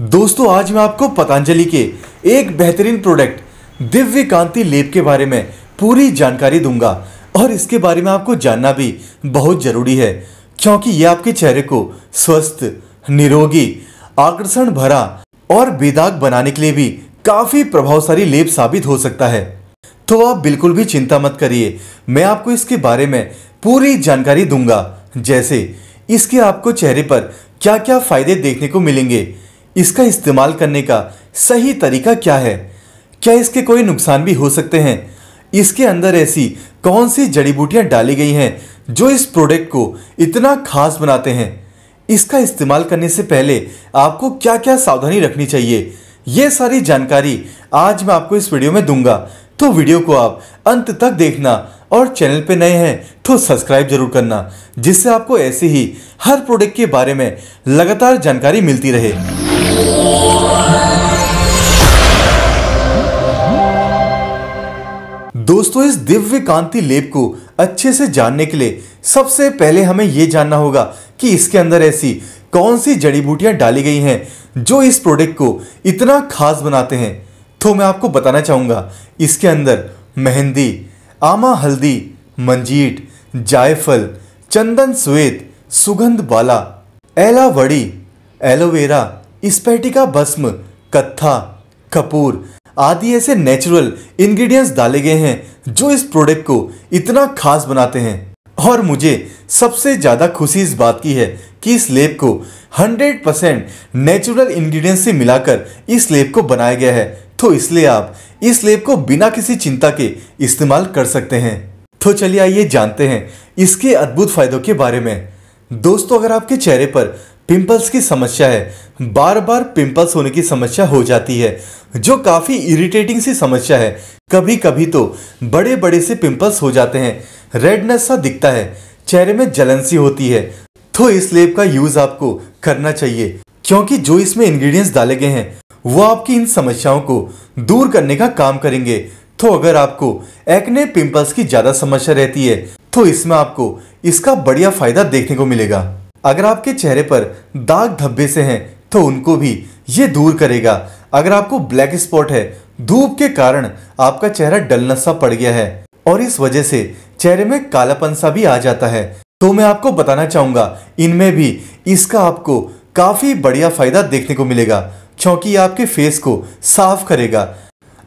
दोस्तों आज मैं आपको पतंजलि के एक बेहतरीन प्रोडक्ट दिव्य कांति लेप के बारे में पूरी जानकारी दूंगा और इसके बारे में आपको जानना भी बहुत जरूरी है क्योंकि ये आपके चेहरे को स्वस्थ निरोगी आकर्षण भरा और बेदाग बनाने के लिए भी काफी प्रभावशाली लेप साबित हो सकता है तो आप बिल्कुल भी चिंता मत करिए मैं आपको इसके बारे में पूरी जानकारी दूंगा जैसे इसके आपको चेहरे पर क्या क्या फायदे देखने को मिलेंगे इसका इस्तेमाल करने का सही तरीका क्या है क्या इसके कोई नुकसान भी हो सकते हैं इसके अंदर ऐसी कौन सी जड़ी बूटियाँ डाली गई हैं जो इस प्रोडक्ट को इतना खास बनाते हैं इसका इस्तेमाल करने से पहले आपको क्या क्या सावधानी रखनी चाहिए ये सारी जानकारी आज मैं आपको इस वीडियो में दूंगा तो वीडियो को आप अंत तक देखना और चैनल पे नए हैं तो सब्सक्राइब जरूर करना जिससे आपको ऐसे ही हर प्रोडक्ट के बारे में लगातार जानकारी मिलती रहे दोस्तों इस दिव्य कांति लेप को अच्छे से जानने के लिए सबसे पहले हमें यह जानना होगा कि इसके अंदर ऐसी कौन सी जड़ी बूटियां डाली गई हैं जो इस प्रोडक्ट को इतना खास बनाते हैं तो मैं आपको बताना चाहूंगा इसके अंदर मेहंदी आमा हल्दी मंजीट जायफल चंदन श्वेत सुगंध बाला एलावड़ी एलोवेरा स्पैटिका भस्म कत्था कपूर आदि ऐसे नेचुरल इंग्रेडिएंट्स डाले गए हैं जो इस प्रोडक्ट को इतना खास बनाते हैं और मुझे सबसे ज़्यादा खुशी इस बात की है कि इस लेप को 100% परसेंट नेचुरल इंग्रेडिएंट्स से मिलाकर इस लेप को बनाया गया है तो इसलिए आप इस लेप को बिना किसी चिंता के इस्तेमाल कर सकते हैं तो चलिए आइए जानते हैं इसके अद्भुत फायदों के बारे में दोस्तों अगर आपके चेहरे पर पिंपल्स की समस्या है बार बार पिंपल्स होने की समस्या हो जाती है जो काफ़ी इरिटेटिंग सी समस्या है कभी कभी तो बड़े बड़े से पिंपल्स हो जाते हैं रेडनेस सा दिखता है चेहरे में जलन सी होती है तो इस लेप का यूज़ आपको करना चाहिए क्योंकि जो इसमें इंग्रेडिएंट्स डाले गए हैं वो आपकी इन समस्याओं को दूर करने का काम करेंगे तो अगर आपको एक्ने पिंपल्स की ज़्यादा समस्या रहती है तो इसमें आपको इसका बढ़िया फ़ायदा देखने को मिलेगा अगर आपके चेहरे पर दाग धब्बे से हैं तो उनको भी ये दूर करेगा अगर आपको ब्लैक स्पॉट है धूप के कारण आपका चेहरा डलना सा पड़ गया है और इस वजह से चेहरे में कालापन सा भी आ जाता है तो मैं आपको बताना चाहूंगा इनमें भी इसका आपको काफ़ी बढ़िया फ़ायदा देखने को मिलेगा क्योंकि आपके फेस को साफ करेगा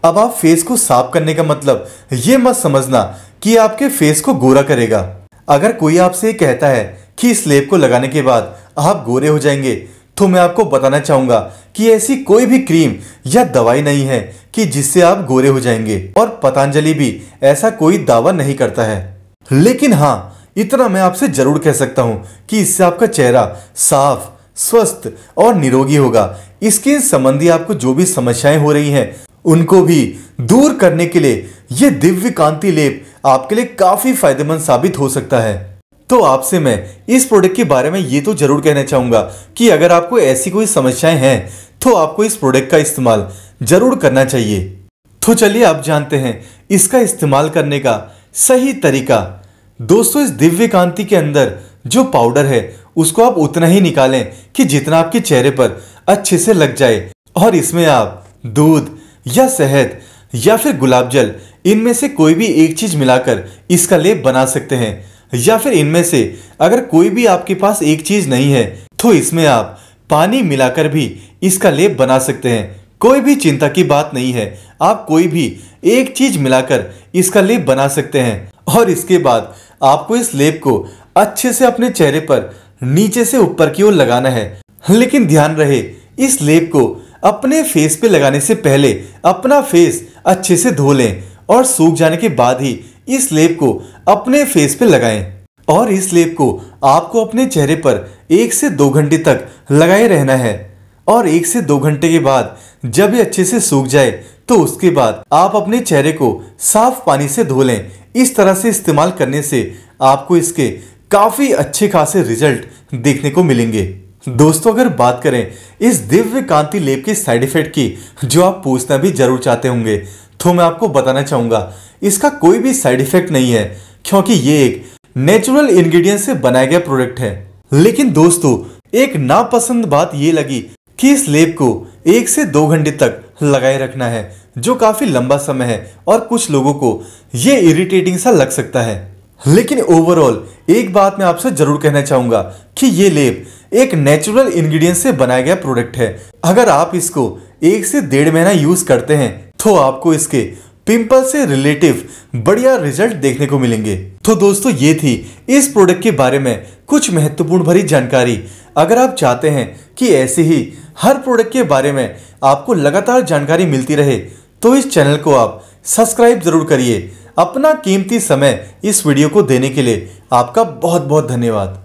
अब आप फेस को साफ करने का मतलब ये मत समझना कि आपके फेस को गोरा करेगा अगर कोई आपसे कहता है कि इस लेप को लगाने के बाद आप गोरे हो जाएंगे तो मैं आपको बताना चाहूंगा कि ऐसी कोई भी क्रीम या दवाई नहीं है कि जिससे आप गोरे हो जाएंगे और पतंजलि भी ऐसा कोई दावा नहीं करता है लेकिन हाँ इतना मैं आपसे जरूर कह सकता हूँ कि इससे आपका चेहरा साफ स्वस्थ और निरोगी होगा इसके संबंधी आपको जो भी समस्याएं हो रही हैं उनको भी दूर करने के लिए यह दिव्य कांति लेप आपके लिए काफी फायदेमंद साबित हो सकता है तो आपसे मैं इस प्रोडक्ट के बारे में ये तो ज़रूर कहना चाहूंगा कि अगर आपको ऐसी कोई समस्याएं हैं तो आपको इस प्रोडक्ट का इस्तेमाल ज़रूर करना चाहिए तो चलिए आप जानते हैं इसका इस्तेमाल करने का सही तरीका दोस्तों इस दिव्य कांति के अंदर जो पाउडर है उसको आप उतना ही निकालें कि जितना आपके चेहरे पर अच्छे से लग जाए और इसमें आप दूध या शहद या फिर गुलाब जल इनमें से कोई भी एक चीज मिलाकर इसका लेप बना सकते हैं या फिर इनमें से अगर कोई भी आपके पास एक चीज नहीं है तो इसमें आप पानी मिलाकर भी इसका लेप बना सकते हैं कोई भी चिंता की बात नहीं है आप कोई भी एक चीज मिलाकर इसका लेप बना सकते हैं और इसके बाद आपको इस लेप को अच्छे से अपने चेहरे पर नीचे से ऊपर की ओर लगाना है लेकिन ध्यान रहे इस लेप को अपने फेस पे लगाने से पहले अपना फेस अच्छे से धो लें और सूख जाने के बाद ही इस लेप को अपने फेस पे लगाएं और इस लेप को आपको अपने चेहरे पर एक से दो घंटे तक लगाए रहना है और एक से दो घंटे के बाद जब ये अच्छे से सूख जाए तो उसके बाद आप अपने चेहरे को साफ पानी से धो लें इस तरह से इस्तेमाल करने से आपको इसके काफ़ी अच्छे खासे रिजल्ट देखने को मिलेंगे दोस्तों अगर बात करें इस दिव्य कांति लेप के साइड इफेक्ट की जो आप पूछना भी जरूर चाहते होंगे तो मैं आपको बताना चाहूंगा इसका कोई भी साइड इफेक्ट नहीं है क्योंकि ये एक नेचुरल इंग्रेडिएंट से बनाया गया प्रोडक्ट है लेकिन दोस्तों एक नापसंद बात ये लगी कि इस लेप को एक से दो घंटे तक लगाए रखना है जो काफी लंबा समय है और कुछ लोगों को ये इरिटेटिंग सा लग सकता है लेकिन ओवरऑल एक बात मैं आपसे जरूर कहना चाहूंगा कि ये लेप एक नेचुरल इंग्रेडिएंट से बनाया गया प्रोडक्ट है अगर आप इसको एक से डेढ़ महीना यूज करते हैं तो आपको इसके पिंपल से रिलेटिव बढ़िया रिजल्ट देखने को मिलेंगे तो दोस्तों ये थी इस प्रोडक्ट के बारे में कुछ महत्वपूर्ण भरी जानकारी अगर आप चाहते हैं कि ऐसे ही हर प्रोडक्ट के बारे में आपको लगातार जानकारी मिलती रहे तो इस चैनल को आप सब्सक्राइब जरूर करिए अपना कीमती समय इस वीडियो को देने के लिए आपका बहुत बहुत धन्यवाद